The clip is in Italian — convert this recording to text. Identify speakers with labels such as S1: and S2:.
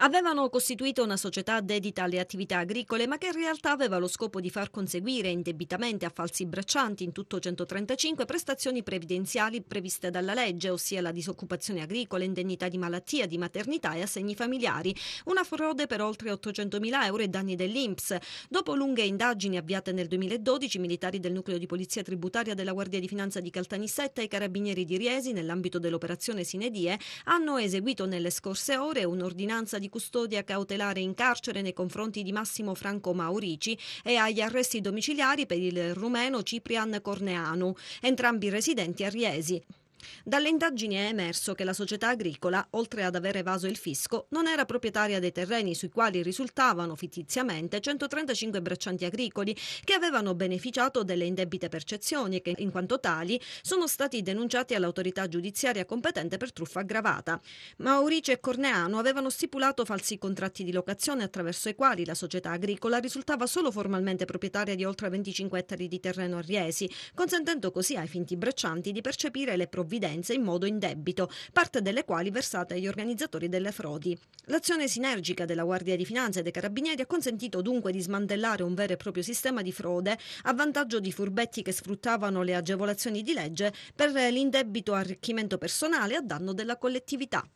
S1: Avevano costituito una società dedita alle attività agricole, ma che in realtà aveva lo scopo di far conseguire indebitamente a falsi braccianti in tutto 135 prestazioni previdenziali previste dalla legge, ossia la disoccupazione agricola, indennità di malattia, di maternità e assegni familiari. Una frode per oltre 800.000 euro e danni dell'INPS. Dopo lunghe indagini avviate nel 2012, militari del nucleo di polizia tributaria della Guardia di Finanza di Caltanissetta e i carabinieri di Riesi, nell'ambito dell'operazione Sinedie, hanno eseguito nelle scorse ore un'ordinanza di di custodia cautelare in carcere nei confronti di Massimo Franco Maurici e agli arresti domiciliari per il rumeno Ciprian Corneanu, entrambi residenti a Riesi. Dalle indagini è emerso che la società agricola, oltre ad aver evaso il fisco, non era proprietaria dei terreni sui quali risultavano fittiziamente 135 braccianti agricoli che avevano beneficiato delle indebite percezioni e che, in quanto tali, sono stati denunciati all'autorità giudiziaria competente per truffa aggravata. Maurice e Corneano avevano stipulato falsi contratti di locazione attraverso i quali la società agricola risultava solo formalmente proprietaria di oltre 25 ettari di terreno a Riesi, consentendo così ai finti braccianti di percepire le provvidenze provvidenze in modo indebito, parte delle quali versate agli organizzatori delle frodi. L'azione sinergica della Guardia di Finanza e dei Carabinieri ha consentito dunque di smantellare un vero e proprio sistema di frode a vantaggio di furbetti che sfruttavano le agevolazioni di legge per l'indebito arricchimento personale a danno della collettività.